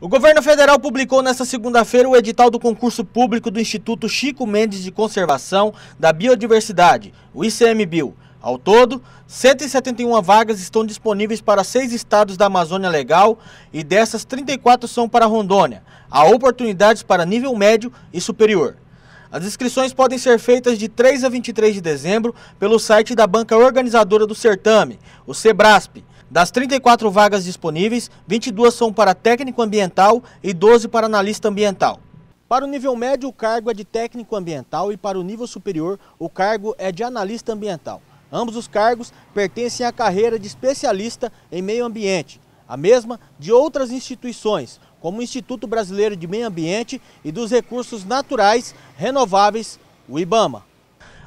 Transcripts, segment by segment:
O governo federal publicou nesta segunda-feira o edital do concurso público do Instituto Chico Mendes de Conservação da Biodiversidade, o ICMBio. Ao todo, 171 vagas estão disponíveis para seis estados da Amazônia Legal e dessas 34 são para Rondônia. Há oportunidades para nível médio e superior. As inscrições podem ser feitas de 3 a 23 de dezembro pelo site da banca organizadora do certame, o Sebrasp, das 34 vagas disponíveis, 22 são para técnico ambiental e 12 para analista ambiental. Para o nível médio, o cargo é de técnico ambiental e para o nível superior, o cargo é de analista ambiental. Ambos os cargos pertencem à carreira de especialista em meio ambiente, a mesma de outras instituições, como o Instituto Brasileiro de Meio Ambiente e dos Recursos Naturais Renováveis, o IBAMA.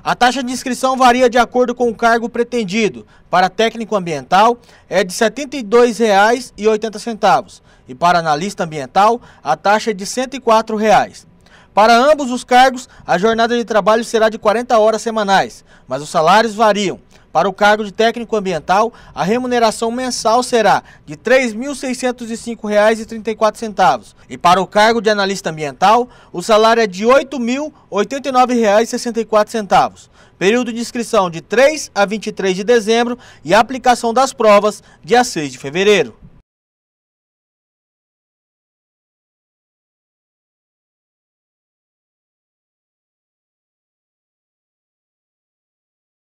A taxa de inscrição varia de acordo com o cargo pretendido. Para técnico ambiental é de R$ 72,80 e para analista ambiental a taxa é de R$ 104. Reais. Para ambos os cargos, a jornada de trabalho será de 40 horas semanais, mas os salários variam para o cargo de técnico ambiental, a remuneração mensal será de R$ 3.605,34. E para o cargo de analista ambiental, o salário é de R$ 8.089,64. Período de inscrição de 3 a 23 de dezembro e aplicação das provas dia 6 de fevereiro.